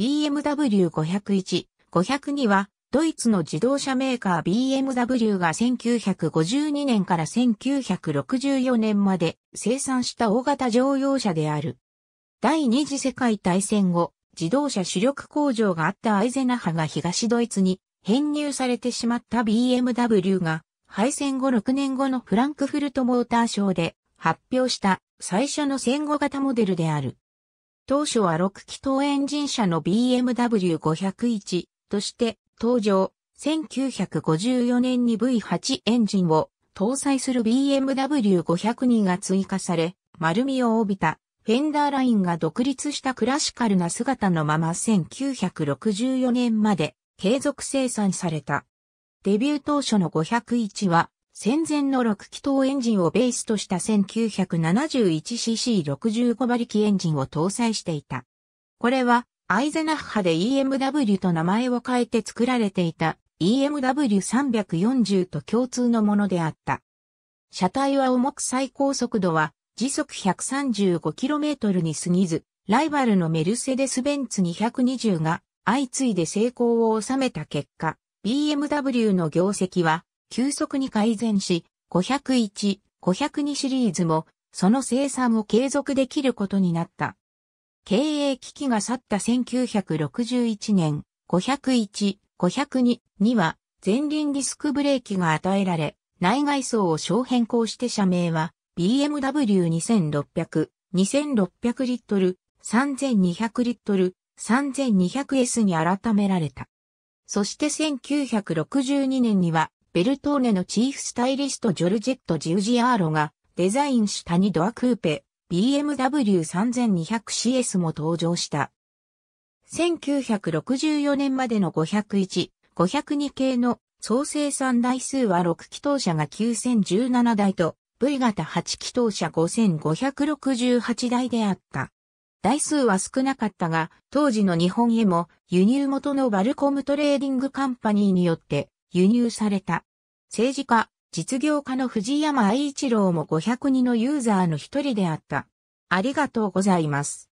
BMW501、502は、ドイツの自動車メーカー BMW が1952年から1964年まで生産した大型乗用車である。第二次世界大戦後、自動車主力工場があったアイゼナハが東ドイツに編入されてしまった BMW が、敗戦後6年後のフランクフルトモーターショーで発表した最初の戦後型モデルである。当初は6気筒エンジン車の BMW501 として登場、1954年に V8 エンジンを搭載する BMW502 が追加され、丸みを帯びたフェンダーラインが独立したクラシカルな姿のまま1964年まで継続生産された。デビュー当初の501は戦前の6気筒エンジンをベースとした 1971cc65 馬力エンジンを搭載していた。これは、アイゼナッハで EMW と名前を変えて作られていた EMW340 と共通のものであった。車体は重く最高速度は時速 135km に過ぎず、ライバルのメルセデス・ベンツ220が相次いで成功を収めた結果、BMW の業績は急速に改善し、501、502シリーズも、その生産を継続できることになった。経営危機が去った1961年、501、502には、前輪ディスクブレーキが与えられ、内外装を小変更して社名は、BMW2600、2600リットル、3200リットル、3200S に改められた。そして1962年にはベルトーネのチーフスタイリストジョルジェット・ジウジアーロがデザインした2ドアクーペ BMW3200CS も登場した。1964年までの501、502系の総生産台数は6気筒車が9017台と V 型8気筒車5568台であった。台数は少なかったが、当時の日本へも輸入元のバルコムトレーディングカンパニーによって輸入された。政治家、実業家の藤山愛一郎も502のユーザーの一人であった。ありがとうございます。